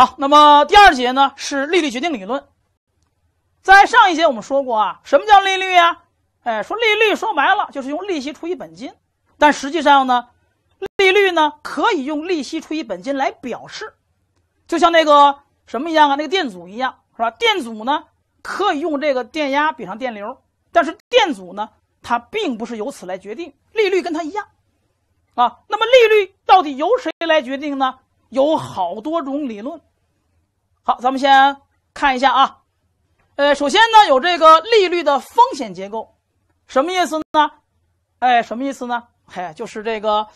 好，那么第二节呢是利率决定理论。在上一节我们说过啊，什么叫利率呀？哎，说利率说白了就是用利息除以本金，但实际上呢，利率呢可以用利息除以本金来表示，就像那个什么一样啊，那个电阻一样，是吧？电阻呢可以用这个电压比上电流，但是电阻呢它并不是由此来决定，利率跟它一样啊。那么利率到底由谁来决定呢？有好多种理论。好，咱们先看一下啊，呃，首先呢有这个利率的风险结构，什么意思呢？哎，什么意思呢？嘿，就是这个，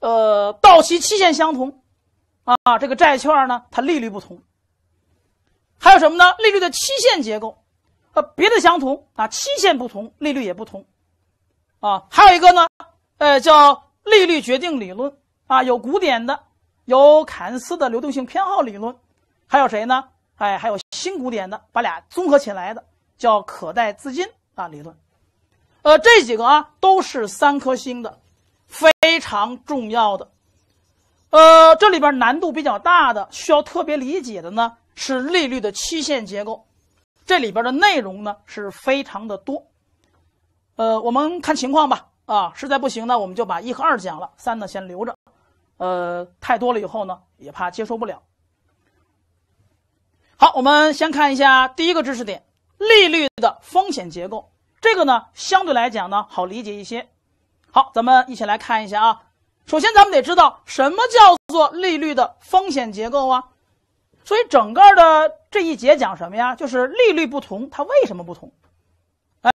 呃，到期期限相同，啊，这个债券呢它利率不同。还有什么呢？利率的期限结构，呃，别的相同啊，期限不同，利率也不同，啊，还有一个呢，呃，叫利率决定理论啊，有古典的，有凯恩斯的流动性偏好理论。还有谁呢？哎，还有新古典的，把俩综合起来的叫可贷资金啊理论，呃，这几个啊都是三颗星的，非常重要的。呃，这里边难度比较大的，需要特别理解的呢是利率的期限结构，这里边的内容呢是非常的多。呃，我们看情况吧，啊，实在不行呢，我们就把一和二讲了，三呢先留着，呃，太多了以后呢也怕接受不了。我们先看一下第一个知识点：利率的风险结构。这个呢，相对来讲呢，好理解一些。好，咱们一起来看一下啊。首先，咱们得知道什么叫做利率的风险结构啊？所以，整个的这一节讲什么呀？就是利率不同，它为什么不同？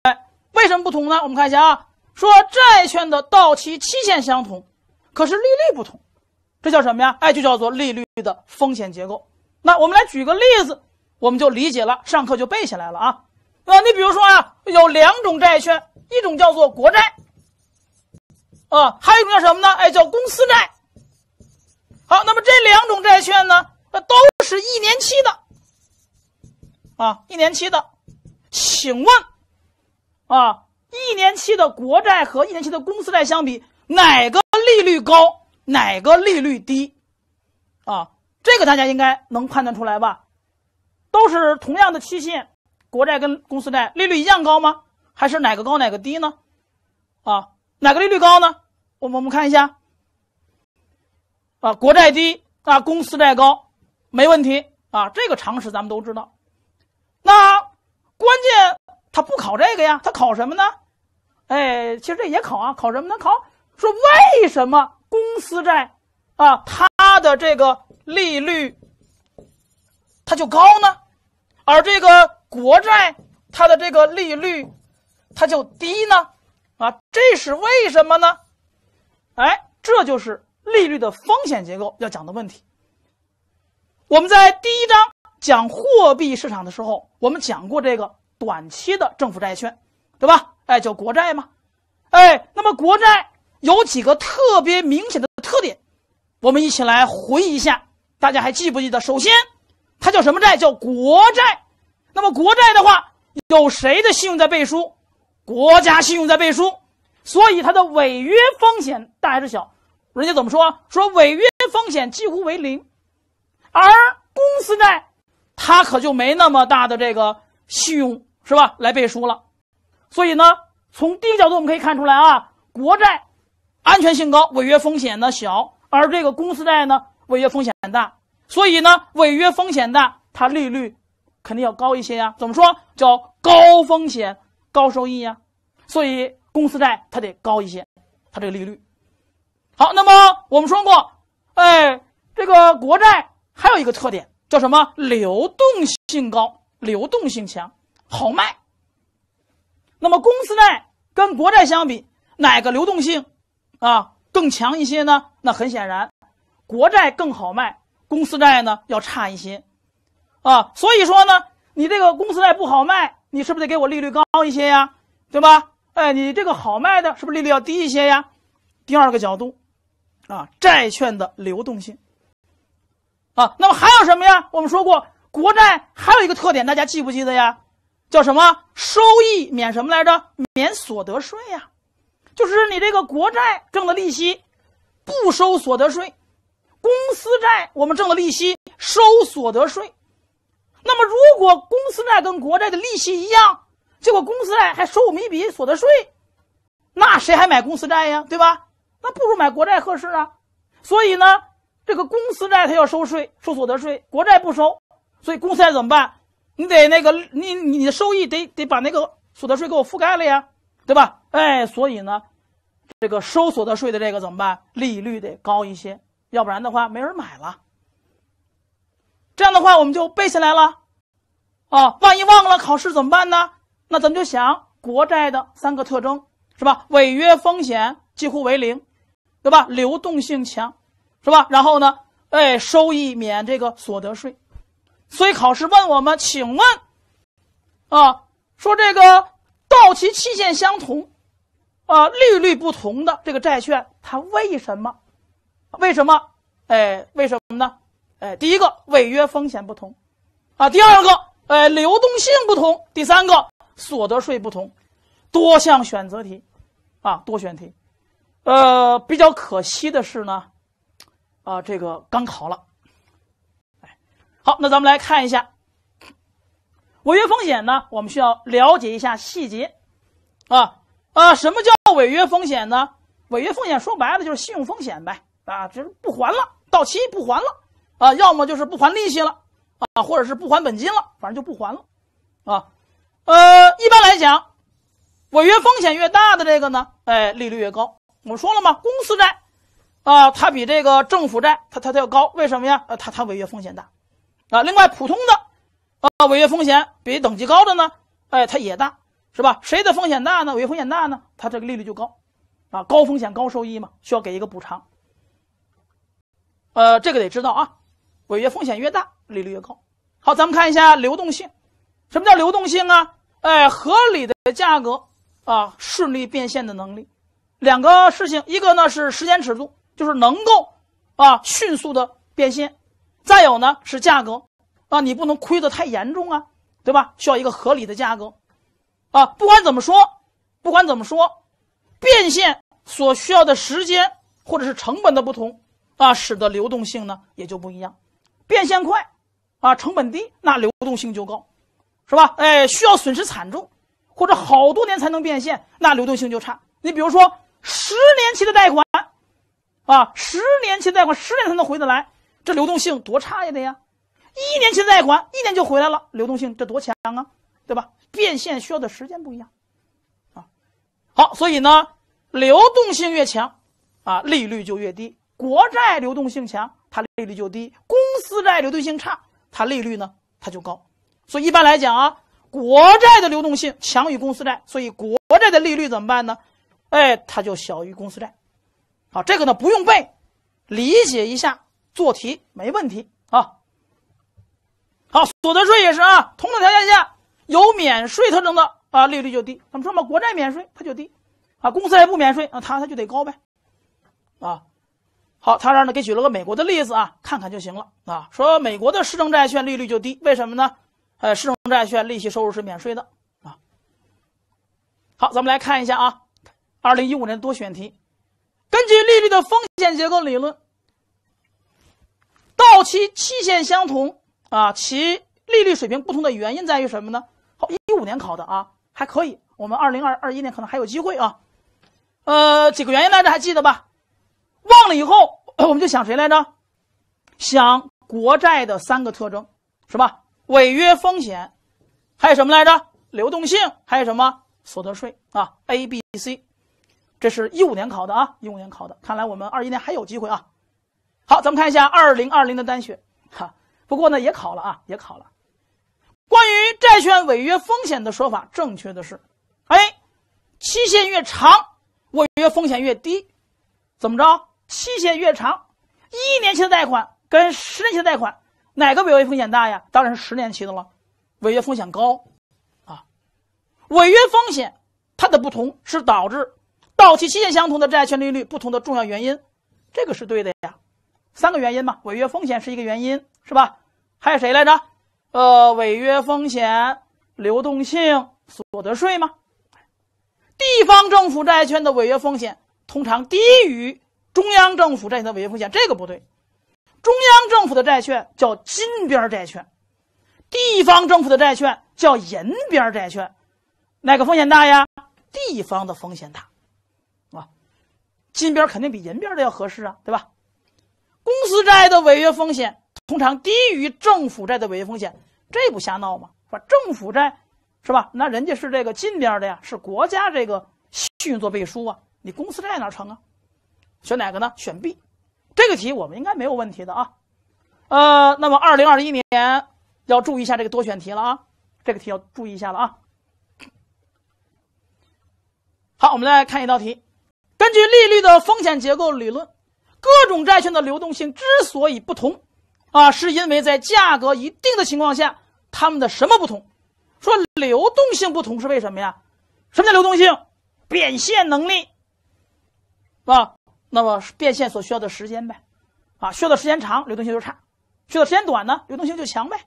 哎，为什么不同呢？我们看一下啊。说债券的到期期限相同，可是利率不同，这叫什么呀？哎，就叫做利率的风险结构。那我们来举个例子。我们就理解了，上课就背下来了啊！啊，你比如说啊，有两种债券，一种叫做国债，啊，还有一种叫什么呢？哎，叫公司债。好，那么这两种债券呢，那都是一年期的，啊，一年期的。请问，啊，一年期的国债和一年期的公司债相比，哪个利率高？哪个利率低？啊，这个大家应该能判断出来吧？都是同样的期限，国债跟公司债利率一样高吗？还是哪个高哪个低呢？啊，哪个利率高呢？我们看一下。啊，国债低啊，公司债高，没问题啊，这个常识咱们都知道。那关键他不考这个呀，他考什么呢？哎，其实这也考啊，考什么呢？考说为什么公司债啊，它的这个利率它就高呢？而这个国债，它的这个利率，它就低呢，啊，这是为什么呢？哎，这就是利率的风险结构要讲的问题。我们在第一章讲货币市场的时候，我们讲过这个短期的政府债券，对吧？哎，叫国债嘛，哎，那么国债有几个特别明显的特点，我们一起来回忆一下，大家还记不记得？首先。它叫什么债？叫国债。那么国债的话，有谁的信用在背书？国家信用在背书，所以它的违约风险大还是小？人家怎么说？说违约风险几乎为零。而公司债，它可就没那么大的这个信用，是吧？来背书了。所以呢，从第一个角度我们可以看出来啊，国债安全性高，违约风险呢小；而这个公司债呢，违约风险很大。所以呢，违约风险大，它利率肯定要高一些呀。怎么说叫高风险高收益呀？所以公司债它得高一些，它这个利率。好，那么我们说过，哎，这个国债还有一个特点叫什么？流动性高，流动性强，好卖。那么公司债跟国债相比，哪个流动性啊更强一些呢？那很显然，国债更好卖。公司债呢要差一些，啊，所以说呢，你这个公司债不好卖，你是不是得给我利率高一些呀？对吧？哎，你这个好卖的，是不是利率要低一些呀？第二个角度，啊，债券的流动性。啊，那么还有什么呀？我们说过，国债还有一个特点，大家记不记得呀？叫什么？收益免什么来着？免所得税呀，就是你这个国债挣的利息，不收所得税。公司债我们挣的利息收所得税，那么如果公司债跟国债的利息一样，结果公司债还收我们一笔所得税，那谁还买公司债呀？对吧？那不如买国债合适啊。所以呢，这个公司债它要收税，收所得税，国债不收，所以公司债怎么办？你得那个，你你你的收益得得把那个所得税给我覆盖了呀，对吧？哎，所以呢，这个收所得税的这个怎么办？利率得高一些。要不然的话，没人买了。这样的话，我们就背下来了。哦，万一忘了考试怎么办呢？那咱们就想国债的三个特征是吧？违约风险几乎为零，对吧？流动性强，是吧？然后呢，哎，收益免这个所得税。所以考试问我们，请问，啊，说这个到期期限相同，啊，利率不同的这个债券，它为什么？为什么？哎，为什么呢？哎，第一个，违约风险不同，啊，第二个，哎，流动性不同，第三个，所得税不同，多项选择题，啊，多选题，呃，比较可惜的是呢，啊，这个刚考了，哎，好，那咱们来看一下，违约风险呢，我们需要了解一下细节，啊啊，什么叫违约风险呢？违约风险说白了就是信用风险呗。啊，就是不还了，到期不还了，啊，要么就是不还利息了，啊，或者是不还本金了，反正就不还了，啊，呃，一般来讲，违约风险越大的这个呢，哎，利率越高。我说了嘛，公司债，啊，它比这个政府债，它它它要高，为什么呀？啊、它它违约风险大，啊，另外普通的，啊，违约风险比等级高的呢，哎，它也大，是吧？谁的风险大呢？违约风险大呢？它这个利率就高，啊，高风险高收益嘛，需要给一个补偿。呃，这个得知道啊，违约风险越大，利率越高。好，咱们看一下流动性，什么叫流动性啊？哎，合理的价格啊，顺利变现的能力。两个事情，一个呢是时间尺度，就是能够啊迅速的变现；再有呢是价格啊，你不能亏得太严重啊，对吧？需要一个合理的价格啊。不管怎么说，不管怎么说，变现所需要的时间或者是成本的不同。啊，使得流动性呢也就不一样，变现快，啊，成本低，那流动性就高，是吧？哎，需要损失惨重，或者好多年才能变现，那流动性就差。你比如说十年期的贷款，啊，十年期贷款十年才能回得来，这流动性多差呀的呀！一年期贷款一年就回来了，流动性这多强啊，对吧？变现需要的时间不一样，啊，好，所以呢，流动性越强，啊，利率就越低。国债流动性强，它利率就低；公司债流动性差，它利率呢，它就高。所以一般来讲啊，国债的流动性强于公司债，所以国债的利率怎么办呢？哎，它就小于公司债。好，这个呢不用背，理解一下，做题没问题啊。好，所得税也是啊，同等条件下有免税特征的啊，利率就低。咱么说嘛？国债免税，它就低啊；公司还不免税啊，它它就得高呗。啊。好，他这儿呢给举了个美国的例子啊，看看就行了啊。说美国的市政债券利率就低，为什么呢？呃，市政债券利息收入是免税的啊。好，咱们来看一下啊，二零一五年多选题，根据利率的风险结构理论，到期期限相同啊，其利率水平不同的原因在于什么呢？好，一五年考的啊，还可以。我们二零二二一年可能还有机会啊。呃，几个原因大家还记得吧？忘了以后。我们就想谁来着？想国债的三个特征，是吧？违约风险，还有什么来着？流动性，还有什么？所得税啊？A、B、C，这是一五年考的啊，一五年考的。看来我们二一年还有机会啊。好，咱们看一下二零二零的单选哈。不过呢，也考了啊，也考了。关于债券违约风险的说法，正确的是，哎，期限越长，违约风险越低，怎么着？期限越长，一年期的贷款跟十年期的贷款，哪个违约风险大呀？当然是十年期的了，违约风险高，啊，违约风险它的不同是导致到期期限相同的债券利率不同的重要原因，这个是对的呀，三个原因嘛，违约风险是一个原因是吧？还有谁来着？呃，违约风险、流动性、所得税吗？地方政府债券的违约风险通常低于。中央政府债券的违约风险这个不对，中央政府的债券叫金边债券，地方政府的债券叫银边债券，哪个风险大呀？地方的风险大，啊，金边肯定比银边的要合适啊，对吧？公司债的违约风险通常低于政府债的违约风险，这不瞎闹吗？把政府债是吧？那人家是这个金边的呀，是国家这个信用做背书啊，你公司债哪成啊？选哪个呢？选 B，这个题我们应该没有问题的啊。呃，那么二零二一年要注意一下这个多选题了啊，这个题要注意一下了啊。好，我们来看一道题，根据利率的风险结构理论，各种债券的流动性之所以不同啊，是因为在价格一定的情况下，它们的什么不同？说流动性不同是为什么呀？什么叫流动性？变现能力，啊？那么变现所需要的时间呗，啊，需要的时间长，流动性就差；需要的时间短呢，流动性就强呗。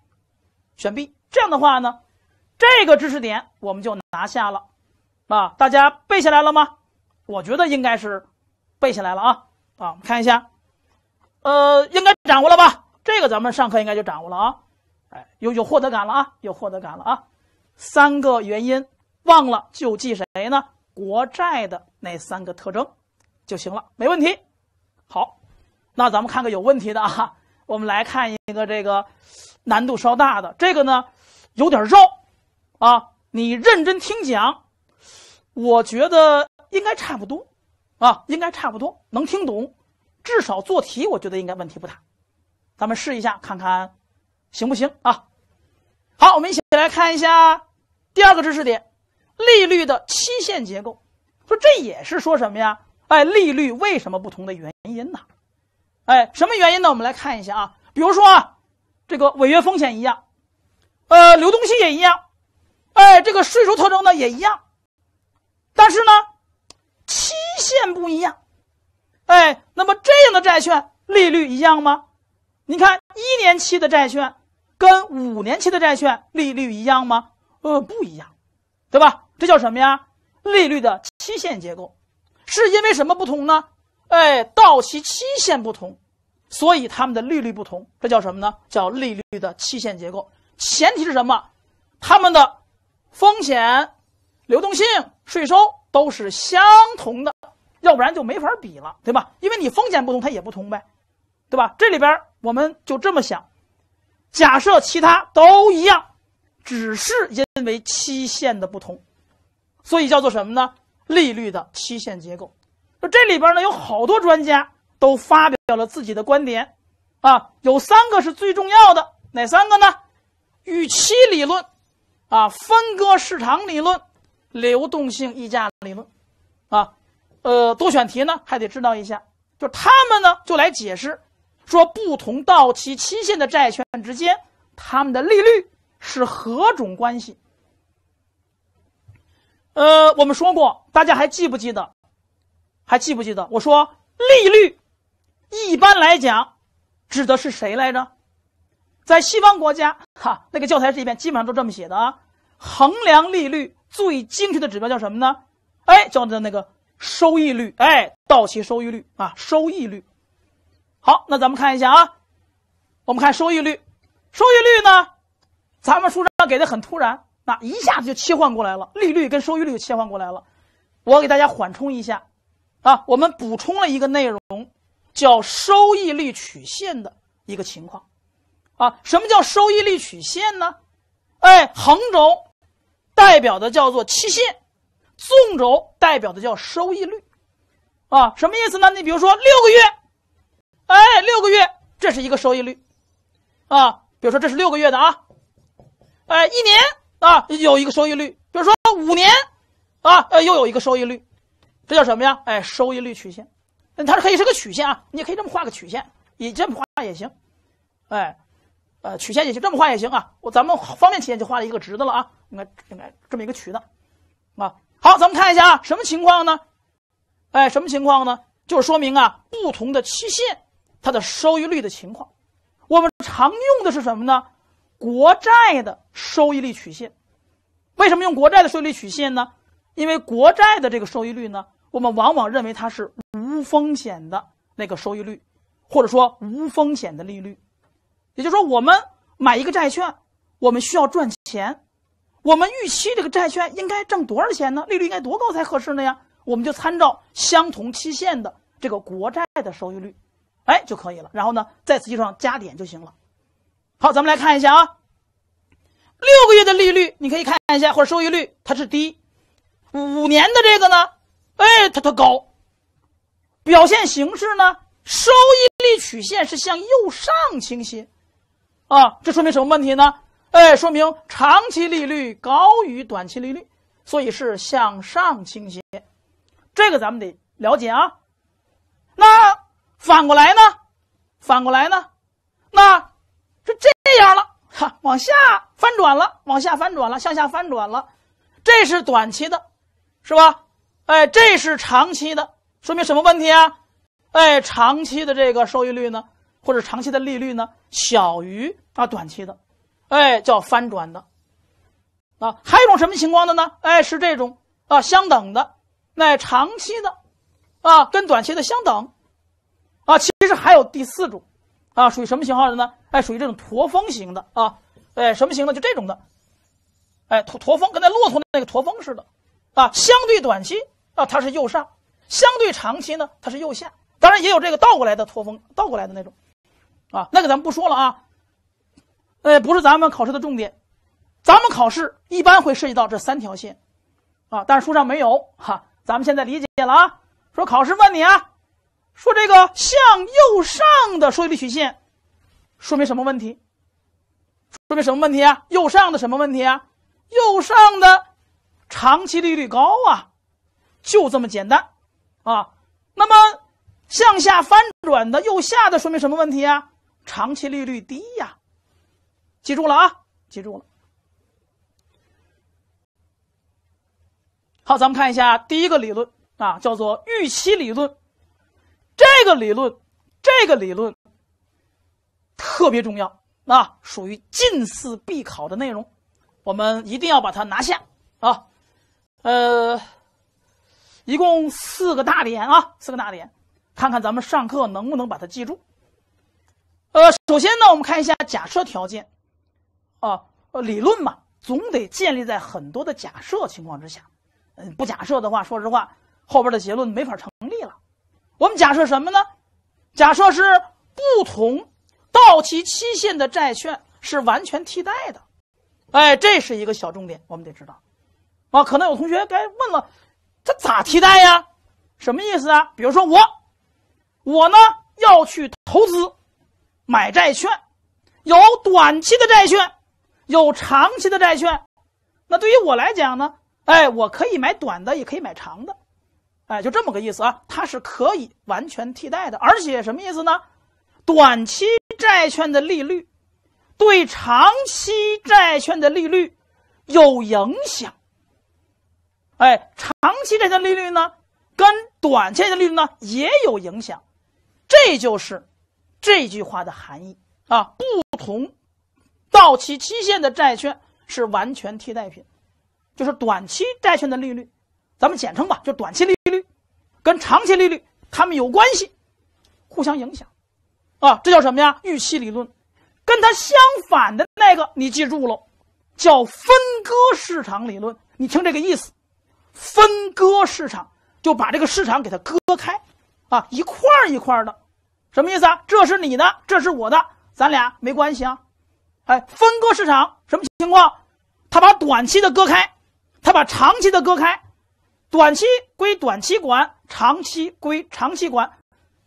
选 B。这样的话呢，这个知识点我们就拿下了啊。大家背下来了吗？我觉得应该是背下来了啊。啊，看一下，呃，应该掌握了吧？这个咱们上课应该就掌握了啊。哎，有有获得感了啊，有获得感了啊。三个原因忘了就记谁呢？国债的那三个特征。就行了，没问题。好，那咱们看看有问题的啊。我们来看一个这个难度稍大的，这个呢有点绕啊。你认真听讲，我觉得应该差不多啊，应该差不多能听懂，至少做题，我觉得应该问题不大。咱们试一下看看行不行啊？好，我们一起来看一下第二个知识点：利率的期限结构。说这也是说什么呀？哎，利率为什么不同的原因呢？哎，什么原因呢？我们来看一下啊，比如说啊，这个违约风险一样，呃，流动性也一样，哎，这个税收特征呢也一样，但是呢，期限不一样，哎，那么这样的债券利率一样吗？你看一年期的债券跟五年期的债券利率一样吗？呃，不一样，对吧？这叫什么呀？利率的期限结构。是因为什么不同呢？哎，到期期限不同，所以他们的利率不同。这叫什么呢？叫利率的期限结构。前提是什么？他们的风险、流动性、税收都是相同的，要不然就没法比了，对吧？因为你风险不同，它也不同呗，对吧？这里边我们就这么想：假设其他都一样，只是因为期限的不同，所以叫做什么呢？利率的期限结构，这里边呢有好多专家都发表了自己的观点，啊，有三个是最重要的，哪三个呢？预期理论，啊，分割市场理论，流动性溢价理论，啊，呃，多选题呢还得知道一下，就他们呢就来解释，说不同到期期限的债券之间，它们的利率是何种关系。呃，我们说过，大家还记不记得？还记不记得？我说利率，一般来讲，指的是谁来着？在西方国家，哈，那个教材这一基本上都这么写的。啊。衡量利率最精确的指标叫什么呢？哎，叫的那个收益率，哎，到期收益率啊，收益率。好，那咱们看一下啊，我们看收益率，收益率呢，咱们书上给的很突然。那一下子就切换过来了，利率跟收益率就切换过来了。我给大家缓冲一下，啊，我们补充了一个内容，叫收益率曲线的一个情况，啊，什么叫收益率曲线呢？哎，横轴代表的叫做期限，纵轴代表的叫收益率，啊，什么意思呢？你比如说六个月，哎，六个月这是一个收益率，啊，比如说这是六个月的啊，哎，一年。啊，有一个收益率，比如说五年，啊，呃，又有一个收益率，这叫什么呀？哎，收益率曲线，它是可以是个曲线啊，你也可以这么画个曲线，你这么画也行，哎，呃，曲线也行，这么画也行啊。我咱们方便起见就画了一个直的了啊，应该应该这么一个曲的，啊，好，咱们看一下啊，什么情况呢？哎，什么情况呢？就是说明啊，不同的期限它的收益率的情况，我们常用的是什么呢？国债的收益率曲线，为什么用国债的收益率曲线呢？因为国债的这个收益率呢，我们往往认为它是无风险的那个收益率，或者说无风险的利率。也就是说，我们买一个债券，我们需要赚钱，我们预期这个债券应该挣多少钱呢？利率应该多高才合适呢呀？我们就参照相同期限的这个国债的收益率，哎就可以了。然后呢，在此基础上加点就行了。好，咱们来看一下啊，六个月的利率，你可以看一下或者收益率，它是低；五年的这个呢，哎，它它高。表现形式呢，收益率曲线是向右上倾斜，啊，这说明什么问题呢？哎，说明长期利率高于短期利率，所以是向上倾斜。这个咱们得了解啊。那反过来呢？反过来呢？那？这样了，哈，往下翻转了，往下翻转了，向下翻转了，这是短期的，是吧？哎，这是长期的，说明什么问题啊？哎，长期的这个收益率呢，或者长期的利率呢，小于啊短期的，哎，叫翻转的，啊，还有一种什么情况的呢？哎，是这种啊相等的，哎，长期的，啊，跟短期的相等，啊，其实还有第四种，啊，属于什么型号的呢？哎，属于这种驼峰型的啊，哎，什么型的？就这种的，哎，驼驼峰，跟那骆驼那个驼峰似的，啊，相对短期啊，它是右上；相对长期呢，它是右下。当然也有这个倒过来的驼峰，倒过来的那种，啊，那个咱们不说了啊，哎，不是咱们考试的重点，咱们考试一般会涉及到这三条线，啊，但是书上没有哈，咱们现在理解了啊。说考试问你啊，说这个向右上的收益率曲线。说明什么问题？说明什么问题啊？右上的什么问题啊？右上的长期利率高啊，就这么简单啊。那么向下翻转的右下的说明什么问题啊？长期利率低呀，记住了啊，记住了。好，咱们看一下第一个理论啊，叫做预期理论。这个理论，这个理论。特别重要，那属于近似必考的内容，我们一定要把它拿下啊！呃，一共四个大点啊，四个大点，看看咱们上课能不能把它记住。呃，首先呢，我们看一下假设条件，啊，理论嘛，总得建立在很多的假设情况之下，嗯，不假设的话，说实话，后边的结论没法成立了。我们假设什么呢？假设是不同。到期期限的债券是完全替代的，哎，这是一个小重点，我们得知道，啊，可能有同学该问了，这咋替代呀？什么意思啊？比如说我，我呢要去投资买债券，有短期的债券，有长期的债券，那对于我来讲呢，哎，我可以买短的，也可以买长的，哎，就这么个意思啊，它是可以完全替代的，而且什么意思呢？短期债券的利率对长期债券的利率有影响。哎，长期债券利率呢，跟短期债券利率呢也有影响，这就是这句话的含义啊。不同到期期限的债券是完全替代品，就是短期债券的利率，咱们简称吧，就短期利率，跟长期利率它们有关系，互相影响。啊，这叫什么呀？预期理论，跟它相反的那个你记住了，叫分割市场理论。你听这个意思，分割市场就把这个市场给它割开，啊，一块儿一块儿的，什么意思啊？这是你的，这是我的，咱俩没关系啊。哎，分割市场什么情况？他把短期的割开，他把长期的割开，短期归短期管，长期归长期管。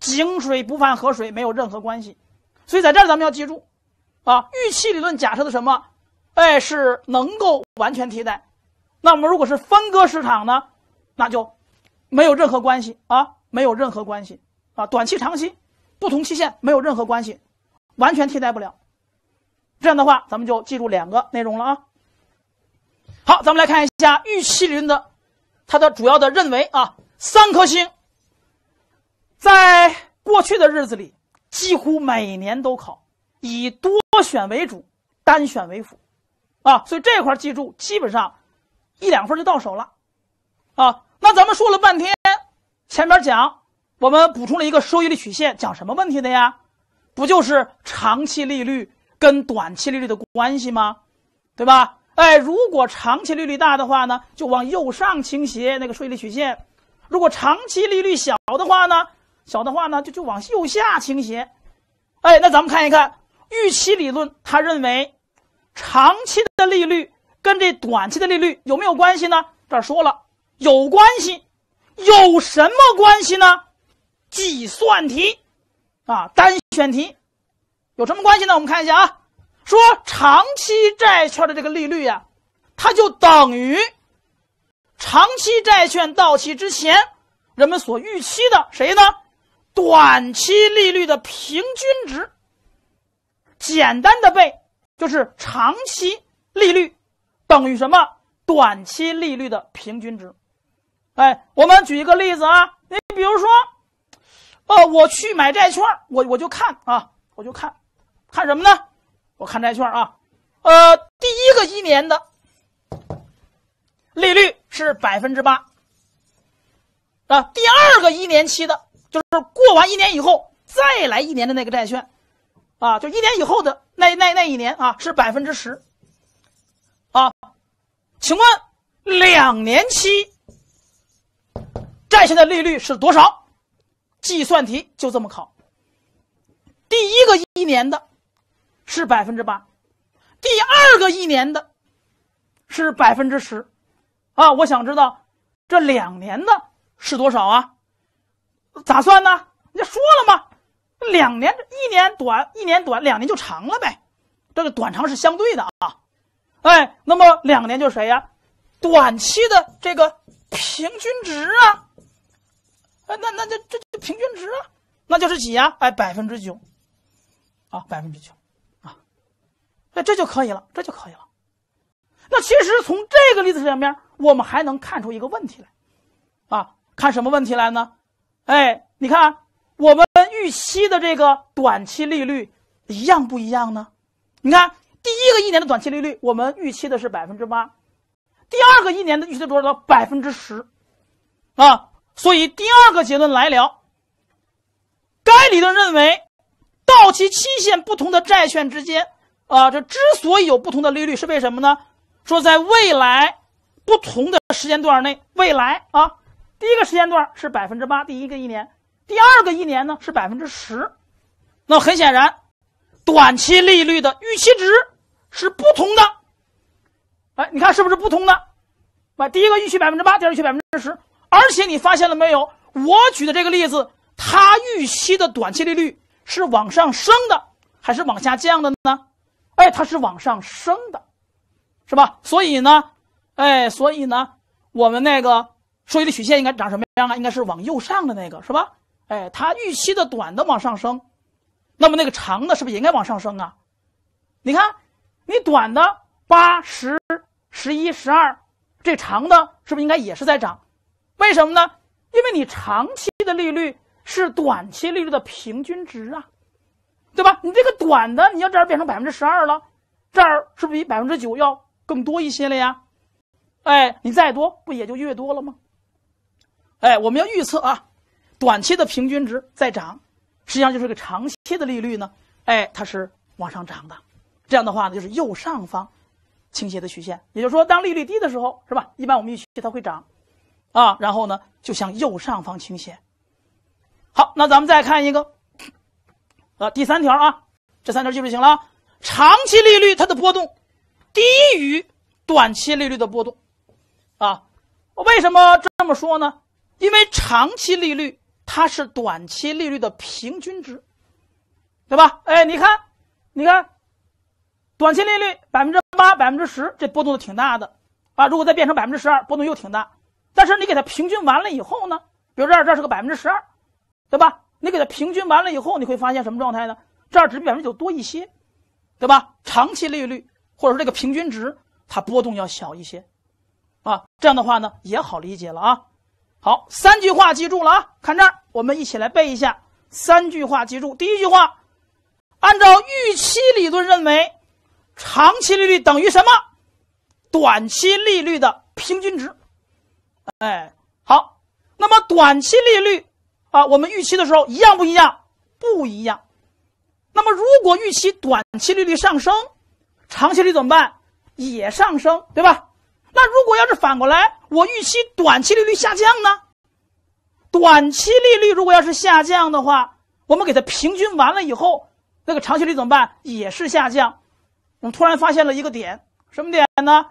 井水不犯河水没有任何关系，所以在这儿咱们要记住，啊，预期理论假设的什么？哎，是能够完全替代。那我们如果是分割市场呢，那就没有任何关系啊，没有任何关系啊，短期、长期，不同期限没有任何关系，完全替代不了。这样的话，咱们就记住两个内容了啊。好，咱们来看一下预期理论的，它的主要的认为啊，三颗星。在过去的日子里，几乎每年都考，以多选为主，单选为辅，啊，所以这块儿记住，基本上一两分就到手了，啊，那咱们说了半天，前面讲我们补充了一个收益率曲线，讲什么问题的呀？不就是长期利率跟短期利率的关系吗？对吧？哎，如果长期利率大的话呢，就往右上倾斜那个收益率曲线；如果长期利率小的话呢？小的话呢，就就往右下倾斜，哎，那咱们看一看预期理论，他认为长期的利率跟这短期的利率有没有关系呢？这儿说了有关系，有什么关系呢？计算题啊，单选题，有什么关系呢？我们看一下啊，说长期债券的这个利率呀，它就等于长期债券到期之前人们所预期的谁呢？短期利率的平均值，简单的背就是长期利率等于什么？短期利率的平均值。哎，我们举一个例子啊，你比如说，呃，我去买债券，我我就看啊，我就看看什么呢？我看债券啊，呃，第一个一年的利率是百分之八啊，第二个一年期的。就是过完一年以后再来一年的那个债券，啊，就一年以后的那那那一年啊是百分之十，啊，请问两年期债券的利率是多少？计算题就这么考。第一个一年的是百分之八，第二个一年的是百分之十，啊，我想知道这两年的是多少啊？咋算呢？人家说了吗？两年，一年短，一年短，两年就长了呗。这个短长是相对的啊。哎，那么两年就是谁呀？短期的这个平均值啊。哎，那那这这就平均值啊，那就是几呀？哎，百分之九，啊，百分之九，啊，哎，这就可以了，这就可以了。那其实从这个例子上面，我们还能看出一个问题来啊。看什么问题来呢？哎，你看我们预期的这个短期利率一样不一样呢？你看第一个一年的短期利率，我们预期的是百分之八；第二个一年的预期是多少呢？百分之十。啊，所以第二个结论来了，该理论认为，到期期限不同的债券之间，啊，这之所以有不同的利率，是为什么呢？说在未来不同的时间段内，未来啊。第一个时间段是百分之八，第一个一年，第二个一年呢是百分之十，那很显然，短期利率的预期值是不同的。哎，你看是不是不同的？把第一个预期百分之八，第二个预期百分之十。而且你发现了没有？我举的这个例子，它预期的短期利率是往上升的还是往下降的呢？哎，它是往上升的，是吧？所以呢，哎，所以呢，我们那个。所以，这曲线应该长什么样啊？应该是往右上的那个，是吧？哎，它预期的短的往上升，那么那个长的是不是也应该往上升啊？你看，你短的八十、十一、十二，这长的是不是应该也是在涨？为什么呢？因为你长期的利率是短期利率的平均值啊，对吧？你这个短的，你要这儿变成百分之十二了，这儿是不是比百分之九要更多一些了呀？哎，你再多不也就越多了吗？哎，我们要预测啊，短期的平均值在涨，实际上就是个长期的利率呢。哎，它是往上涨的，这样的话呢，就是右上方倾斜的曲线。也就是说，当利率低的时候，是吧？一般我们预期它会涨，啊，然后呢，就向右上方倾斜。好，那咱们再看一个，啊，第三条啊，这三条记住就行了。长期利率它的波动低于短期利率的波动，啊，为什么这么说呢？因为长期利率它是短期利率的平均值，对吧？哎，你看，你看，短期利率百分之八、百分之十，这波动的挺大的啊。如果再变成百分之十二，波动又挺大。但是你给它平均完了以后呢，比如这儿，这是个百分之十二，对吧？你给它平均完了以后，你会发现什么状态呢？这儿只比百分之九多一些，对吧？长期利率或者说这个平均值，它波动要小一些啊。这样的话呢，也好理解了啊。好，三句话记住了啊！看这儿，我们一起来背一下三句话。记住，第一句话，按照预期理论认为，长期利率等于什么？短期利率的平均值。哎，好，那么短期利率啊，我们预期的时候一样不一样？不一样。那么如果预期短期利率上升，长期利率怎么办？也上升，对吧？那如果要是反过来？我预期短期利率下降呢，短期利率如果要是下降的话，我们给它平均完了以后，那个长期利率怎么办？也是下降。我们突然发现了一个点，什么点呢？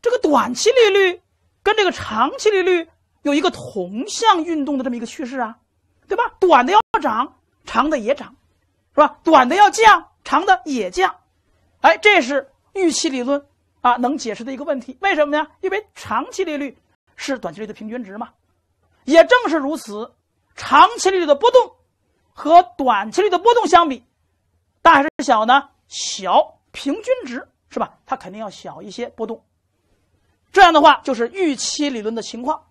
这个短期利率跟这个长期利率有一个同向运动的这么一个趋势啊，对吧？短的要涨，长的也涨，是吧？短的要降，长的也降，哎，这是预期理论。啊，能解释的一个问题，为什么呢？因为长期利率是短期利率的平均值嘛。也正是如此，长期利率的波动和短期利率的波动相比，大还是小呢？小，平均值是吧？它肯定要小一些波动。这样的话，就是预期理论的情况。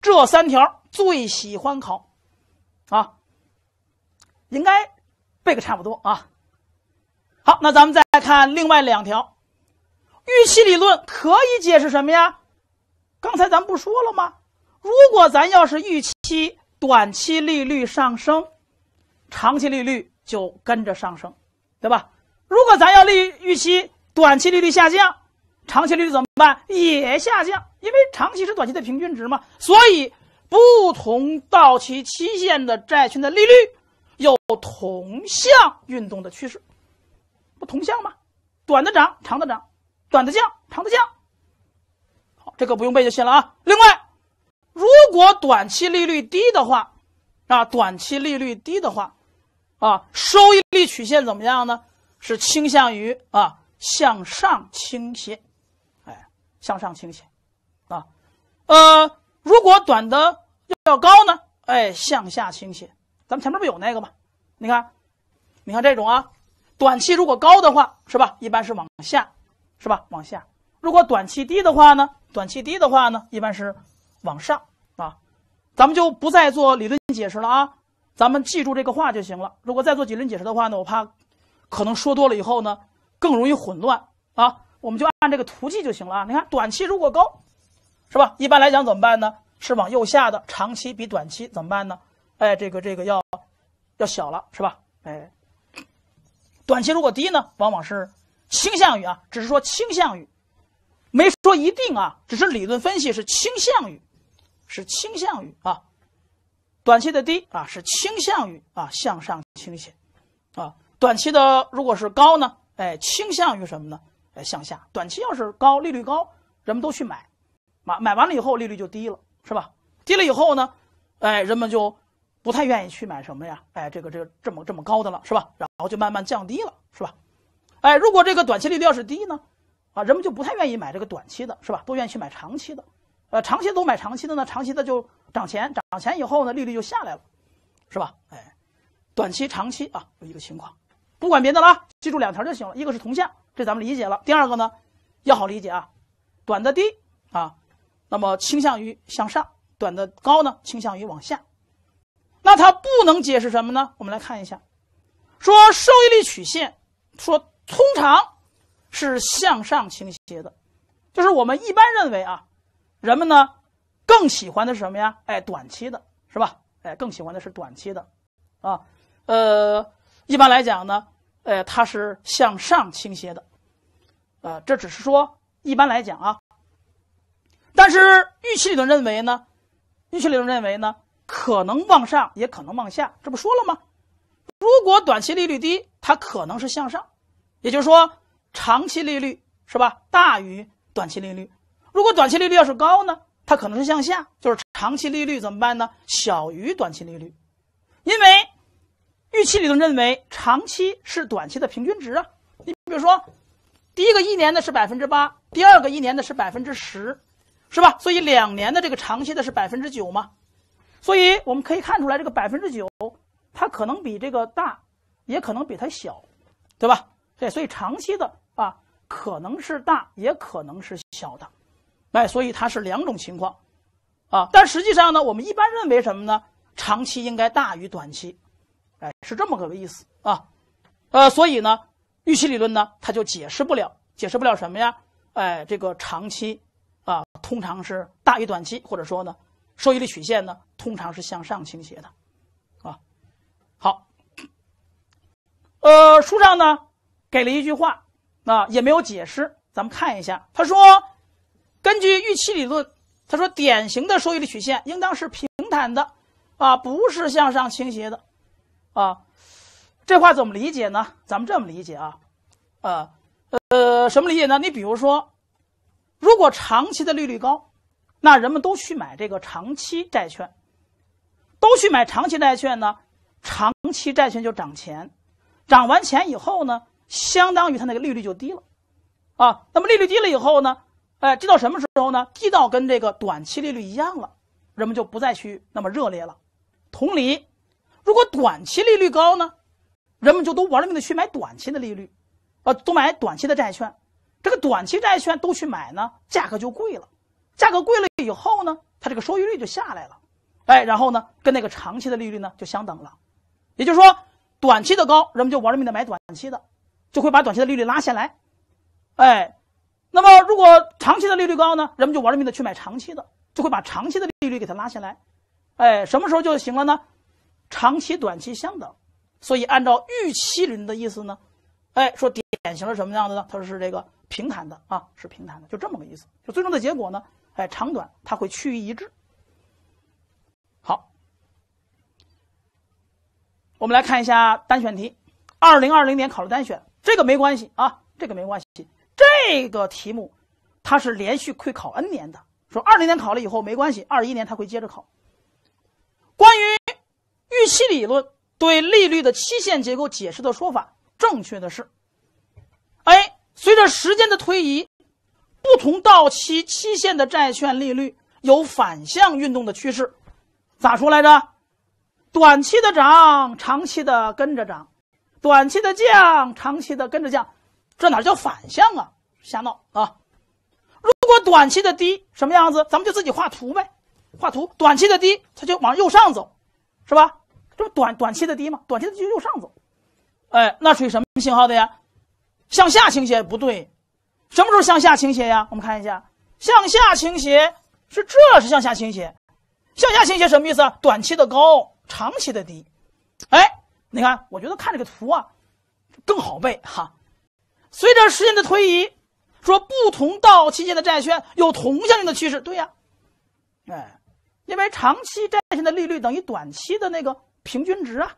这三条最喜欢考，啊，应该背个差不多啊。好，那咱们再看另外两条。预期理论可以解释什么呀？刚才咱不说了吗？如果咱要是预期短期利率上升，长期利率就跟着上升，对吧？如果咱要利预期短期利率下降，长期利率怎么办？也下降，因为长期是短期的平均值嘛。所以，不同到期期限的债券的利率有同向运动的趋势，不同向吗？短的涨，长的涨。短的降，长的降，好，这个不用背就行了啊。另外，如果短期利率低的话，啊，短期利率低的话，啊，收益率曲线怎么样呢？是倾向于啊向上倾斜，哎，向上倾斜，啊，呃，如果短的要高呢，哎，向下倾斜。咱们前面不有那个吗？你看，你看这种啊，短期如果高的话，是吧？一般是往下。是吧？往下，如果短期低的话呢？短期低的话呢？一般是往上啊。咱们就不再做理论解释了啊，咱们记住这个话就行了。如果再做理论解释的话呢，我怕可能说多了以后呢，更容易混乱啊。我们就按这个图记就行了。啊。你看，短期如果高，是吧？一般来讲怎么办呢？是往右下的。长期比短期怎么办呢？哎，这个这个要要小了，是吧？哎，短期如果低呢，往往是。倾向于啊，只是说倾向于，没说一定啊，只是理论分析是倾向于，是倾向于啊，短期的低啊是倾向于啊向上倾斜，啊短期的如果是高呢，哎倾向于什么呢？哎向下。短期要是高利率高，人们都去买，买买完了以后利率就低了，是吧？低了以后呢，哎人们就不太愿意去买什么呀？哎这个这个这么这么高的了，是吧？然后就慢慢降低了，是吧？哎，如果这个短期利率要是低呢，啊，人们就不太愿意买这个短期的，是吧？都愿意去买长期的，呃，长期都买长期的呢，长期的就涨钱，涨钱以后呢，利率就下来了，是吧？哎，短期、长期啊，有一个情况，不管别的了，记住两条就行了，一个是同向，这咱们理解了；第二个呢，要好理解啊，短的低啊，那么倾向于向上；短的高呢，倾向于往下。那它不能解释什么呢？我们来看一下，说收益率曲线，说。通常，是向上倾斜的，就是我们一般认为啊，人们呢更喜欢的是什么呀？哎，短期的，是吧？哎，更喜欢的是短期的，啊，呃，一般来讲呢，哎，它是向上倾斜的，啊，这只是说一般来讲啊，但是预期理论认为呢，预期理论认为呢，可能往上也可能往下，这不说了吗？如果短期利率低，它可能是向上。也就是说，长期利率是吧，大于短期利率。如果短期利率要是高呢，它可能是向下，就是长期利率怎么办呢？小于短期利率，因为预期理论认为长期是短期的平均值啊。你比如说，第一个一年的是百分之八，第二个一年的是百分之十，是吧？所以两年的这个长期的是百分之九嘛。所以我们可以看出来，这个百分之九，它可能比这个大，也可能比它小，对吧？对，所以长期的啊，可能是大，也可能是小的，哎，所以它是两种情况，啊，但实际上呢，我们一般认为什么呢？长期应该大于短期，哎，是这么个意思啊，呃，所以呢，预期理论呢，它就解释不了，解释不了什么呀？哎，这个长期啊，通常是大于短期，或者说呢，收益率曲线呢，通常是向上倾斜的，啊，好，呃，书上呢。给了一句话，啊，也没有解释。咱们看一下，他说：“根据预期理论，他说典型的收益率曲线应当是平坦的，啊，不是向上倾斜的，啊，这话怎么理解呢？咱们这么理解啊，呃，呃，什么理解呢？你比如说，如果长期的利率高，那人们都去买这个长期债券，都去买长期债券呢，长期债券就涨钱，涨完钱以后呢？”相当于它那个利率就低了，啊，那么利率低了以后呢，哎，低到什么时候呢？低到跟这个短期利率一样了，人们就不再去那么热烈了。同理，如果短期利率高呢，人们就都玩命的去买短期的利率，啊，都买短期的债券。这个短期债券都去买呢，价格就贵了。价格贵了以后呢，它这个收益率就下来了，哎，然后呢，跟那个长期的利率呢就相等了。也就是说，短期的高，人们就玩命的买短期的。就会把短期的利率拉下来，哎，那么如果长期的利率高呢，人们就玩命的去买长期的，就会把长期的利率给它拉下来，哎，什么时候就行了呢？长期短期相等，所以按照预期理论的意思呢，哎，说典型是什么样的呢？它说是这个平坦的啊，是平坦的，就这么个意思，就最终的结果呢，哎，长短它会趋于一致。好，我们来看一下单选题，二零二零年考了单选。这个没关系啊，这个没关系。这个题目，它是连续会考 n 年的。说二零年考了以后没关系，二一年它会接着考。关于预期理论对利率的期限结构解释的说法，正确的是：A. 随着时间的推移，不同到期期限的债券利率有反向运动的趋势。咋说来着？短期的涨，长期的跟着涨。短期的降，长期的跟着降，这哪叫反向啊？瞎闹啊！如果短期的低什么样子，咱们就自己画图呗。画图，短期的低，它就往右上走，是吧？这不短短期的低吗？短期的就右上走，哎，那属于什么信号的呀？向下倾斜不对，什么时候向下倾斜呀？我们看一下，向下倾斜是这是向下倾斜，向下倾斜什么意思短期的高，长期的低，哎。你看，我觉得看这个图啊，更好背哈。随着时间的推移，说不同到期间的债券有同向性的趋势，对呀，哎，因为长期债券的利率等于短期的那个平均值啊。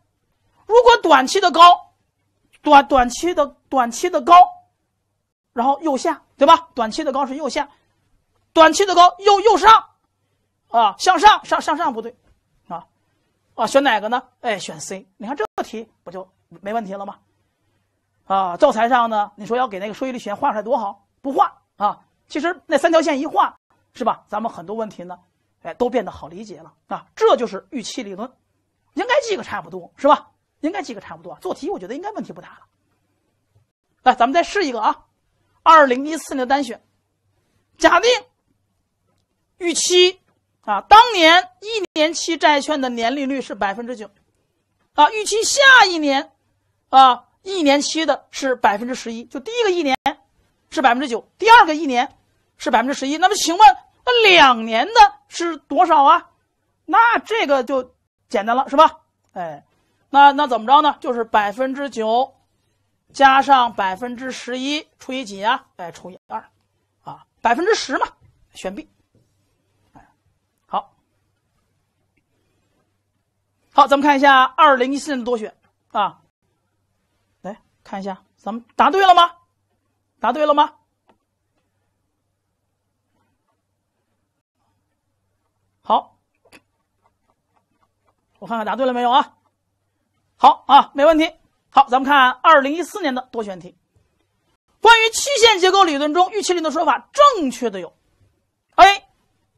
如果短期的高，短短期的短期的高，然后右下，对吧？短期的高是右下，短期的高右右上，啊，向上上向上不对。啊，选哪个呢？哎，选 C。你看这题不就没问题了吗？啊，教材上呢，你说要给那个收益率曲线画出来多好，不画啊。其实那三条线一画，是吧？咱们很多问题呢，哎，都变得好理解了啊。这就是预期理论，应该记个差不多，是吧？应该记个差不多。做题我觉得应该问题不大了。来，咱们再试一个啊，二零一四年的单选，假定预期。啊，当年一年期债券的年利率是百分之九，啊，预期下一年，啊，一年期的是百分之十一，就第一个一年是百分之九，第二个一年是百分之十一，那么请问那两年的是多少啊？那这个就简单了，是吧？哎，那那怎么着呢？就是百分之九加上百分之十一除以几呀？哎，除以二，啊，百分之十嘛，选 B。好，咱们看一下二零一四年的多选啊，来看一下，咱们答对了吗？答对了吗？好，我看看答对了没有啊？好啊，没问题。好，咱们看二零一四年的多选题，关于期限结构理论中预期理论的说法正确的有：A，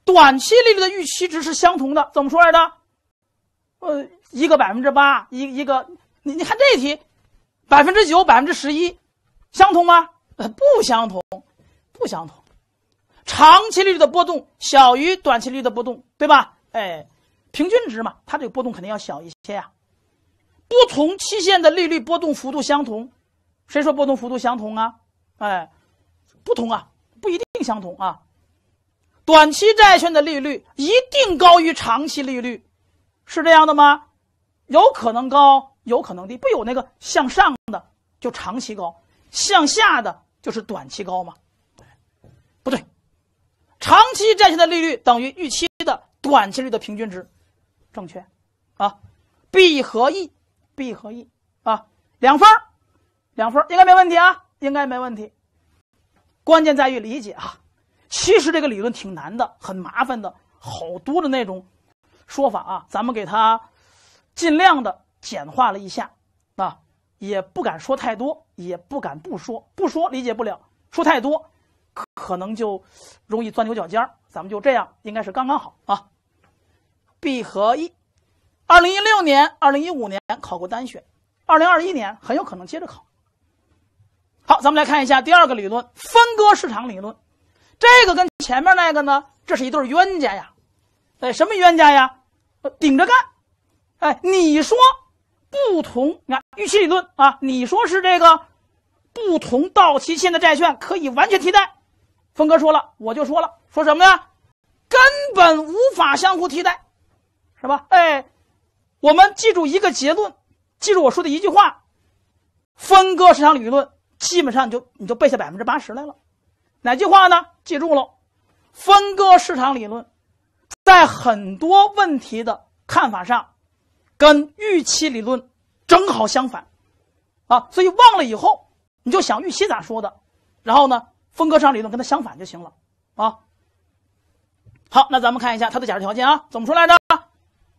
短期利率的预期值是相同的，怎么说来的？呃，一个百分之八，一一个你你看这一题，百分之九，百分之十一，相同吗？呃，不相同，不相同。长期利率的波动小于短期利率的波动，对吧？哎，平均值嘛，它这个波动肯定要小一些呀。不同期限的利率波动幅度相同，谁说波动幅度相同啊？哎，不同啊，不一定相同啊。短期债券的利率一定高于长期利率。是这样的吗？有可能高，有可能低，不有那个向上的就长期高，向下的就是短期高吗？不对，长期债券的利率等于预期的短期率的平均值，正确啊。B 和 E，B 和 E 啊，两分，两分应该没问题啊，应该没问题。关键在于理解啊，其实这个理论挺难的，很麻烦的，好多的那种。说法啊，咱们给它尽量的简化了一下啊，也不敢说太多，也不敢不说，不说理解不了，说太多可能就容易钻牛角尖儿。咱们就这样，应该是刚刚好啊。B 和一，二零一六年、二零一五年考过单选，二零二一年很有可能接着考。好，咱们来看一下第二个理论——分割市场理论。这个跟前面那个呢，这是一对冤家呀。哎，什么冤家呀？顶着干，哎，你说不同，你看预期理论啊，你说是这个不同到期限的债券可以完全替代，峰哥说了，我就说了，说什么呀？根本无法相互替代，是吧？哎，我们记住一个结论，记住我说的一句话，分割市场理论基本上就你就背下百分之八十来了，哪句话呢？记住了，分割市场理论。在很多问题的看法上，跟预期理论正好相反，啊，所以忘了以后你就想预期咋说的，然后呢，分割上理论跟它相反就行了，啊，好，那咱们看一下它的假设条件啊，怎么说来着？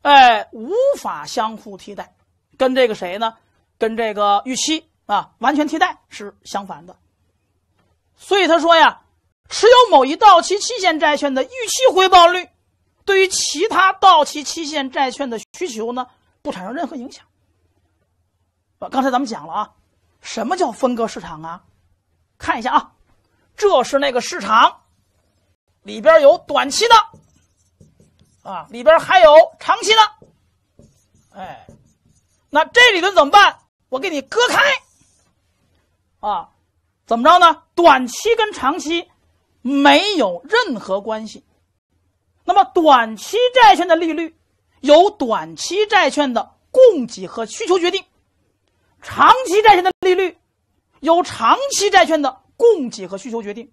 哎，无法相互替代，跟这个谁呢？跟这个预期啊，完全替代是相反的，所以他说呀，持有某一到期期限债券的预期回报率。对于其他到期期限债券的需求呢，不产生任何影响。啊，刚才咱们讲了啊，什么叫分割市场啊？看一下啊，这是那个市场，里边有短期的，啊，里边还有长期的，哎，那这里头怎么办？我给你割开，啊，怎么着呢？短期跟长期没有任何关系。那么，短期债券的利率由短期债券的供给和需求决定，长期债券的利率由长期债券的供给和需求决定，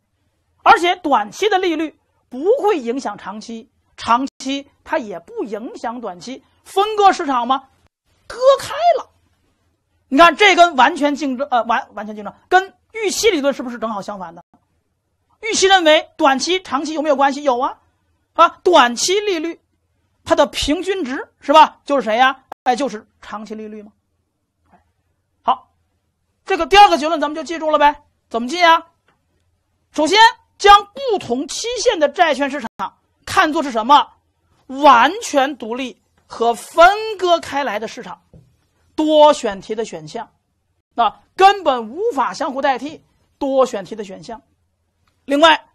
而且短期的利率不会影响长期，长期它也不影响短期，分割市场吗？割开了。你看，这跟完全竞争，呃，完完全竞争跟预期理论是不是正好相反的？预期认为短期、长期有没有关系？有啊。啊，短期利率，它的平均值是吧？就是谁呀？哎，就是长期利率吗？好，这个第二个结论咱们就记住了呗。怎么记呀？首先，将不同期限的债券市场看作是什么？完全独立和分割开来的市场。多选题的选项，那根本无法相互代替。多选题的选项，另外。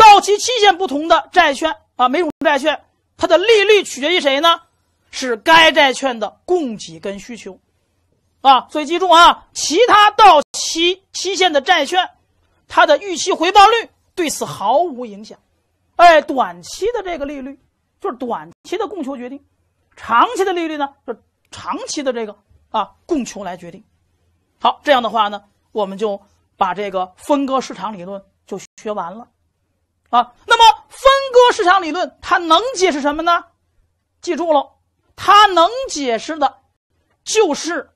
到期期限不同的债券啊，每种债券它的利率取决于谁呢？是该债券的供给跟需求啊。所以记住啊，其他到期期限的债券，它的预期回报率对此毫无影响。哎，短期的这个利率就是短期的供求决定，长期的利率呢，就长期的这个啊供求来决定。好，这样的话呢，我们就把这个分割市场理论就学完了。啊，那么分割市场理论它能解释什么呢？记住喽，它能解释的，就是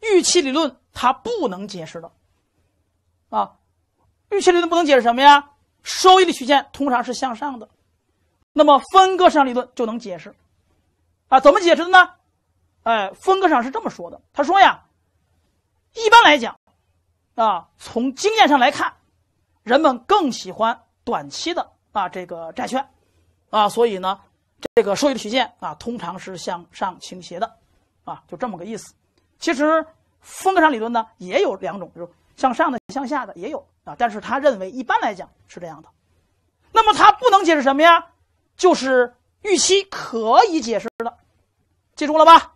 预期理论它不能解释的。啊，预期理论不能解释什么呀？收益的曲线通常是向上的，那么分割市场理论就能解释。啊，怎么解释的呢？哎，分割上是这么说的，他说呀，一般来讲，啊，从经验上来看，人们更喜欢。短期的啊，这个债券，啊，所以呢，这个收益的曲线啊，通常是向上倾斜的，啊，就这么个意思。其实分割上理论呢，也有两种，就是向上的、向下的也有啊。但是他认为，一般来讲是这样的。那么它不能解释什么呀？就是预期可以解释的，记住了吧？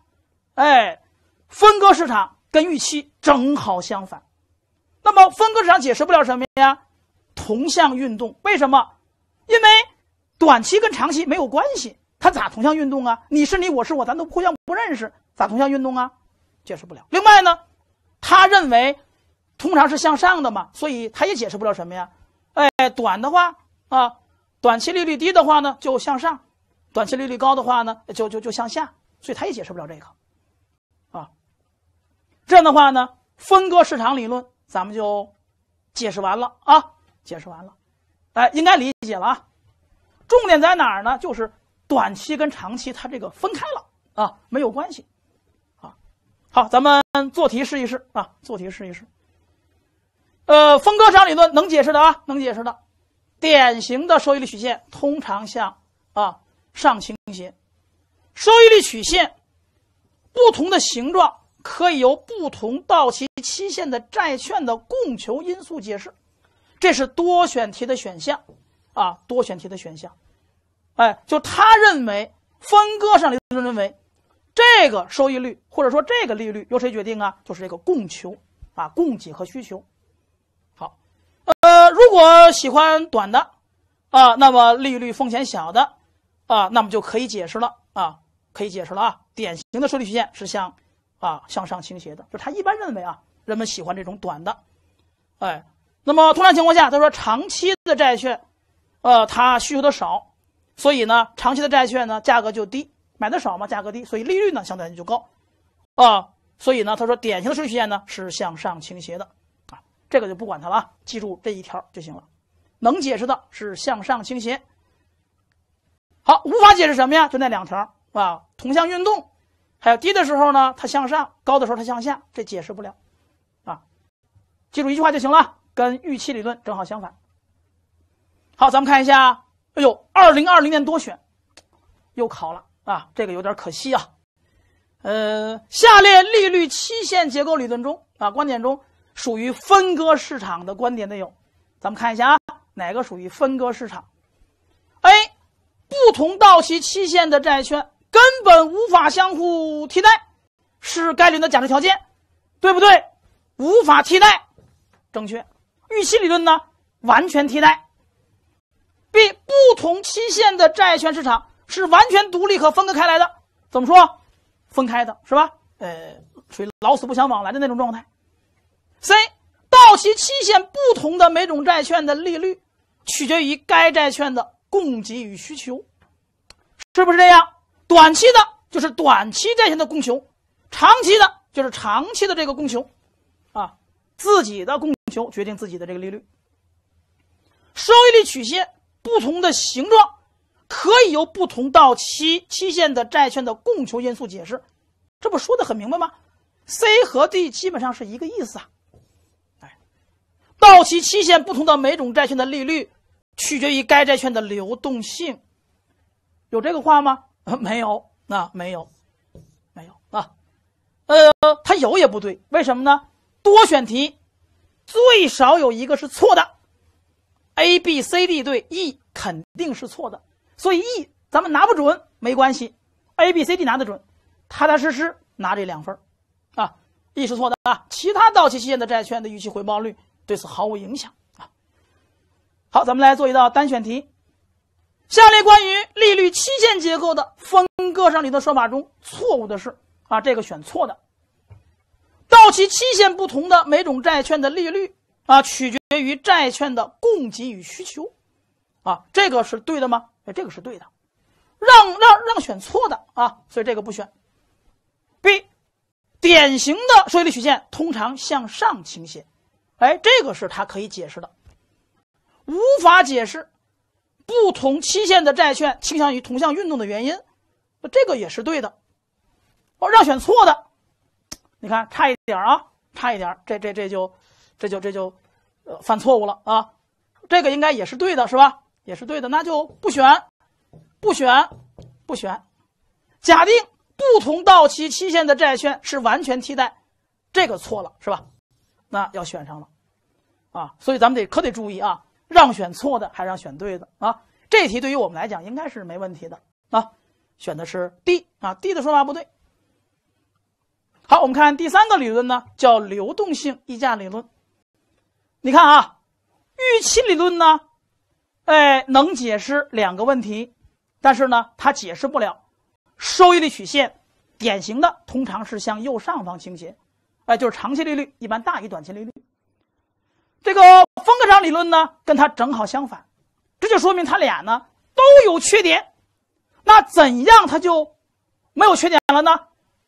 哎，分割市场跟预期正好相反。那么分割市场解释不了什么呀？同向运动为什么？因为短期跟长期没有关系，它咋同向运动啊？你是你我是我，咱都互相不认识，咋同向运动啊？解释不了。另外呢，他认为通常是向上的嘛，所以他也解释不了什么呀？哎，短的话啊，短期利率低的话呢就向上，短期利率高的话呢就就就向下，所以他也解释不了这个啊。这样的话呢，分割市场理论咱们就解释完了啊。解释完了，哎，应该理解了。啊。重点在哪儿呢？就是短期跟长期它这个分开了啊，没有关系。啊，好，咱们做题试一试啊，做题试一试。呃，分割商理论能解释的啊，能解释的。典型的收益率曲线通常向啊上倾斜。收益率曲线不同的形状可以由不同到期期限的债券的供求因素解释。这是多选题的选项，啊，多选题的选项，哎，就他认为分割上的认为，这个收益率或者说这个利率由谁决定啊？就是这个供求啊，供给和需求。好，呃，如果喜欢短的，啊，那么利率风险小的，啊，那么就可以解释了啊，可以解释了啊。典型的收益曲线是向，啊，向上倾斜的，就他一般认为啊，人们喜欢这种短的，哎。那么通常情况下，他说长期的债券，呃，它需求的少，所以呢，长期的债券呢价格就低，买的少嘛，价格低，所以利率呢相对就高，啊，所以呢，他说典型的顺序线呢是向上倾斜的，啊，这个就不管它了，记住这一条就行了，能解释的是向上倾斜。好，无法解释什么呀？就那两条啊，同向运动，还有低的时候呢它向上，高的时候它向下，这解释不了，啊，记住一句话就行了。跟预期理论正好相反。好，咱们看一下。哎呦，二零二零年多选又考了啊，这个有点可惜啊。呃，下列利率期限结构理论中啊观点中属于分割市场的观点的有，咱们看一下啊，哪个属于分割市场？A，不同到期期限的债券根本无法相互替代，是该理的假设条件，对不对？无法替代，正确。预期理论呢，完全替代。B 不同期限的债券市场是完全独立和分割开来的，怎么说？分开的，是吧？呃，于老死不相往来的那种状态。C 到期期限不同的每种债券的利率，取决于该债券的供给与需求，是不是这样？短期的，就是短期债券的供求；长期的，就是长期的这个供求。自己的供求决定自己的这个利率。收益率曲线不同的形状，可以由不同到期期限的债券的供求因素解释，这不说的很明白吗？C 和 D 基本上是一个意思啊。哎，到期期限不同的每种债券的利率，取决于该债券的流动性，有这个话吗？啊，没有，那没有，没有啊。呃，它有也不对，为什么呢？多选题，最少有一个是错的，A、B、C、D 对，E 肯定是错的，所以 E 咱们拿不准没关系，A、B、C、D 拿得准，踏踏实实拿这两分啊，E 是错的啊，其他到期期限的债券的预期回报率对此毫无影响啊。好，咱们来做一道单选题，下列关于利率期限结构的分割上里你的说法中错误的是啊，这个选错的。到期期限不同的每种债券的利率啊，取决于债券的供给与需求，啊，这个是对的吗？哎，这个是对的。让让让选错的啊，所以这个不选。B，典型的收益率曲线通常向上倾斜，哎，这个是它可以解释的。无法解释不同期限的债券倾向于同向运动的原因，那这个也是对的。哦，让选错的。你看，差一点啊，差一点，这这这就，这就这就，呃，犯错误了啊。这个应该也是对的，是吧？也是对的，那就不选，不选，不选。假定不同到期期限的债券是完全替代，这个错了，是吧？那要选上了，啊，所以咱们得可得注意啊，让选错的还是让选对的啊。这题对于我们来讲应该是没问题的啊，选的是 D 啊，D 的说法不对。好，我们看第三个理论呢，叫流动性溢价理论。你看啊，预期理论呢，哎，能解释两个问题，但是呢，它解释不了收益率曲线。典型的通常是向右上方倾斜，哎，就是长期利率一般大于短期利率。这个风格上理论呢，跟它正好相反，这就说明它俩呢都有缺点。那怎样它就没有缺点了呢？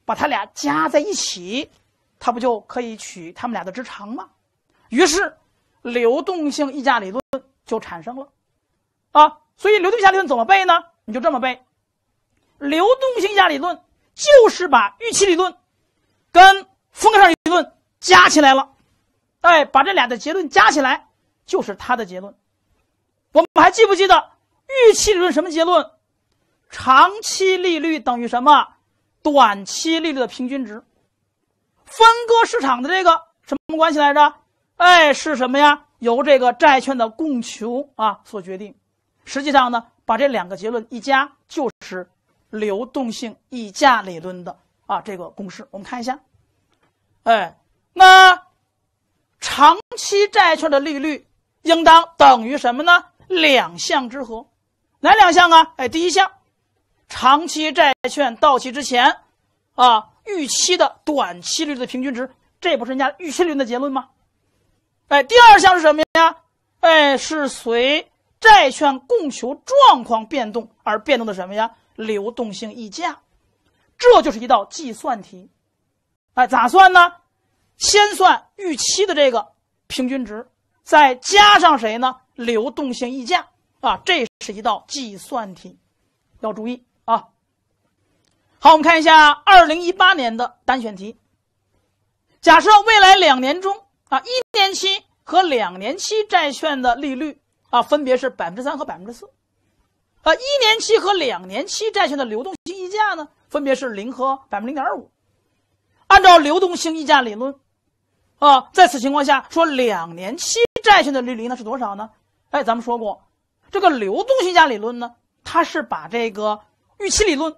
把它俩加在一起，它不就可以取它们俩的之长吗？于是流动性溢价理论就产生了。啊，所以流动性溢价理论怎么背呢？你就这么背，流动性溢价理论就是把预期理论跟风上理论加起来了。哎，把这俩的结论加起来就是它的结论。我们还记不记得预期理论什么结论？长期利率等于什么？短期利率的平均值，分割市场的这个什么关系来着？哎，是什么呀？由这个债券的供求啊所决定。实际上呢，把这两个结论一加，就是流动性溢价理论的啊这个公式。我们看一下，哎，那长期债券的利率应当等于什么呢？两项之和，哪两项啊？哎，第一项。长期债券到期之前，啊，预期的短期利率的平均值，这不是人家预期利率的结论吗？哎，第二项是什么呀？哎，是随债券供求状况变动而变动的什么呀？流动性溢价，这就是一道计算题。哎，咋算呢？先算预期的这个平均值，再加上谁呢？流动性溢价啊，这是一道计算题，要注意。啊，好，我们看一下二零一八年的单选题。假设未来两年中啊，一年期和两年期债券的利率啊分别是百分之三和百分之四，啊，一年期和两年期债券的流动性溢价呢分别是零和百分之零点五。按照流动性溢价理论，啊，在此情况下，说两年期债券的利率呢是多少呢？哎，咱们说过，这个流动性价理论呢，它是把这个。预期理论，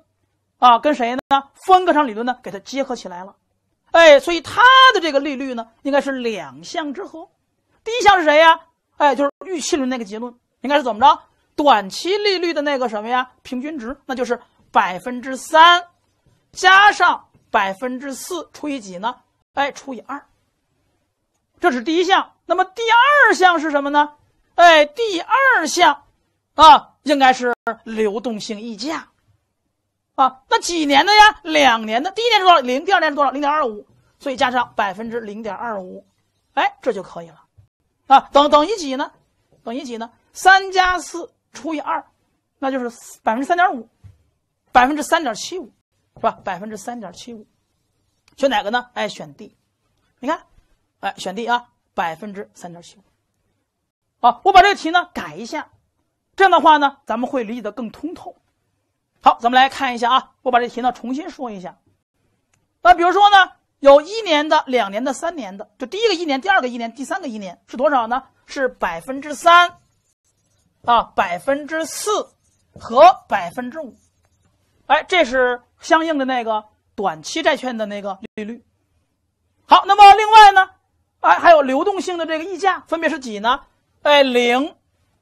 啊，跟谁呢？分割商理论呢？给它结合起来了，哎，所以它的这个利率呢，应该是两项之和。第一项是谁呀？哎，就是预期论那个结论，应该是怎么着？短期利率的那个什么呀？平均值，那就是百分之三加上百分之四除以几呢？哎，除以二，这是第一项。那么第二项是什么呢？哎，第二项，啊，应该是流动性溢价。啊，那几年的呀？两年的，第一年是多少？零，第二年是多少？零点二五，所以加上百分之零点二五，哎，这就可以了。啊，等等，于几呢？等于几呢？三加四除以二，那就是百分之三点五，百分之三点七五，是吧？百分之三点七五，选哪个呢？哎，选 D，你看，哎，选 D 啊，百分之三点七五。好，我把这个题呢改一下，这样的话呢，咱们会理解的更通透。好，咱们来看一下啊，我把这题呢重新说一下。那比如说呢，有一年的、两年的、三年的，就第一个一年、第二个一年、第三个一年是多少呢？是百分之三，啊，百分之四和百分之五。哎，这是相应的那个短期债券的那个利率。好，那么另外呢，哎，还有流动性的这个溢价分别是几呢？哎，零，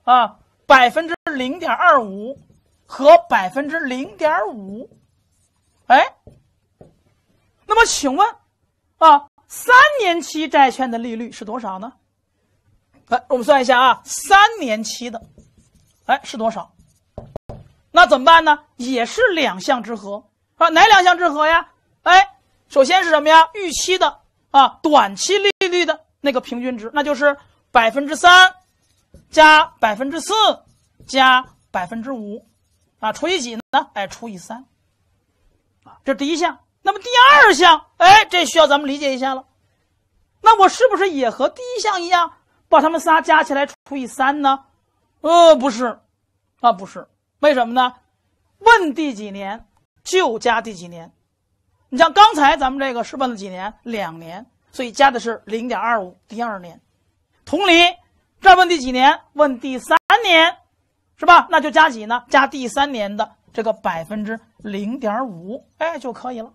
啊，百分之零点二五。和百分之零点五，哎，那么请问，啊，三年期债券的利率是多少呢？哎，我们算一下啊，三年期的，哎，是多少？那怎么办呢？也是两项之和啊？哪两项之和呀？哎，首先是什么呀？预期的啊，短期利率的那个平均值，那就是百分之三加百分之四加百分之五。啊，除以几呢？哎，除以三。啊，这第一项。那么第二项，哎，这需要咱们理解一下了。那我是不是也和第一项一样，把他们仨加起来除以三呢？呃，不是，啊，不是。为什么呢？问第几年就加第几年。你像刚才咱们这个是问了几年？两年，所以加的是零点二五，第二年。同理，这问第几年？问第三年。是吧？那就加几呢？加第三年的这个百分之零点五，哎，就可以了，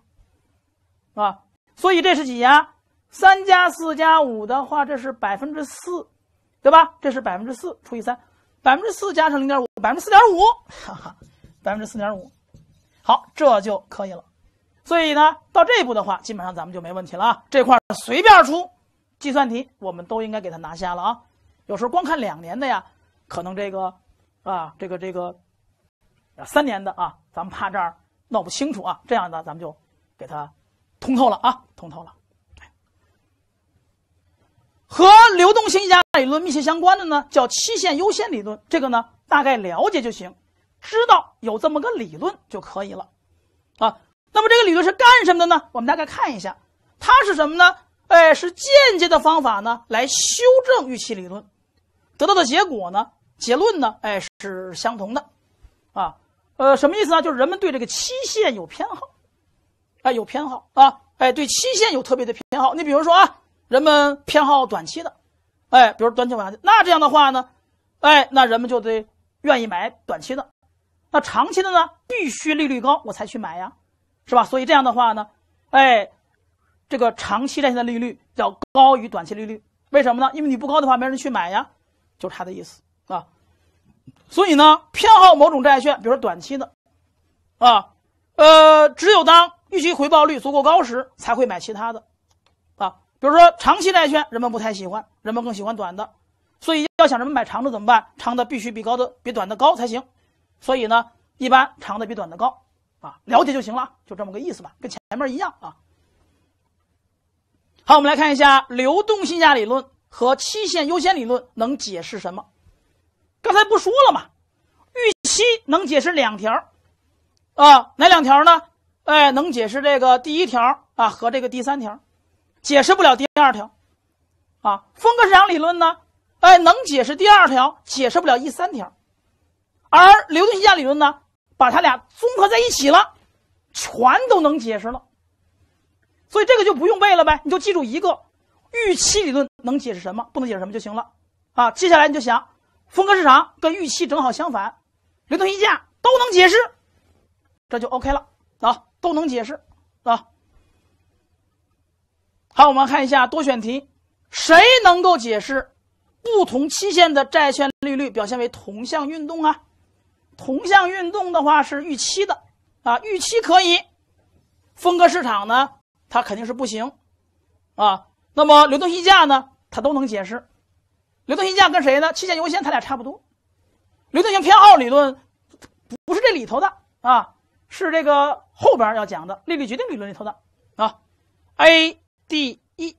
啊。所以这是几呀？三加四加五的话，这是百分之四，对吧？这是百分之四除以三，百分之四加上零点五，百分之四点五，哈哈，百分之四点五，好，这就可以了。所以呢，到这一步的话，基本上咱们就没问题了啊。这块随便出计算题，我们都应该给它拿下了啊。有时候光看两年的呀，可能这个。啊，这个这个，啊，三年的啊，咱们怕这儿闹不清楚啊，这样呢，咱们就给它通透了啊，通透了。和流动性溢价理论密切相关的呢，叫期限优先理论，这个呢，大概了解就行，知道有这么个理论就可以了啊。那么这个理论是干什么的呢？我们大概看一下，它是什么呢？哎，是间接的方法呢，来修正预期理论得到的结果呢。结论呢？哎，是相同的，啊，呃，什么意思呢？就是人们对这个期限有偏好，哎，有偏好啊，哎，对期限有特别的偏好。你比如说啊，人们偏好短期的，哎，比如短期、往下，那这样的话呢，哎，那人们就得愿意买短期的，那长期的呢，必须利率高我才去买呀，是吧？所以这样的话呢，哎，这个长期债券的利率要高于短期利率，为什么呢？因为你不高的话，没人去买呀，就是他的意思。啊，所以呢，偏好某种债券，比如说短期的，啊，呃，只有当预期回报率足够高时，才会买其他的，啊，比如说长期债券，人们不太喜欢，人们更喜欢短的，所以要想人们买长的怎么办？长的必须比高的比短的高才行，所以呢，一般长的比短的高，啊，了解就行了，就这么个意思吧，跟前面一样啊。好，我们来看一下流动性价理论和期限优先理论能解释什么。刚才不说了吗？预期能解释两条啊，哪两条呢？哎，能解释这个第一条啊和这个第三条，解释不了第二条啊。风格市场理论呢，哎，能解释第二条，解释不了一、三条。而流动性溢价理论呢，把它俩综合在一起了，全都能解释了。所以这个就不用背了呗，你就记住一个预期理论能解释什么，不能解释什么就行了啊。接下来你就想。风格市场跟预期正好相反，流动性溢价都能解释，这就 OK 了啊，都能解释啊。好，我们看一下多选题，谁能够解释不同期限的债券利率表现为同向运动啊？同向运动的话是预期的啊，预期可以，风格市场呢，它肯定是不行啊。那么流动性溢价呢，它都能解释。流动性溢价跟谁呢？期限优先，它俩差不多。流动性偏好理论不是这里头的啊，是这个后边要讲的利率决定理论里头的啊。A、D、E。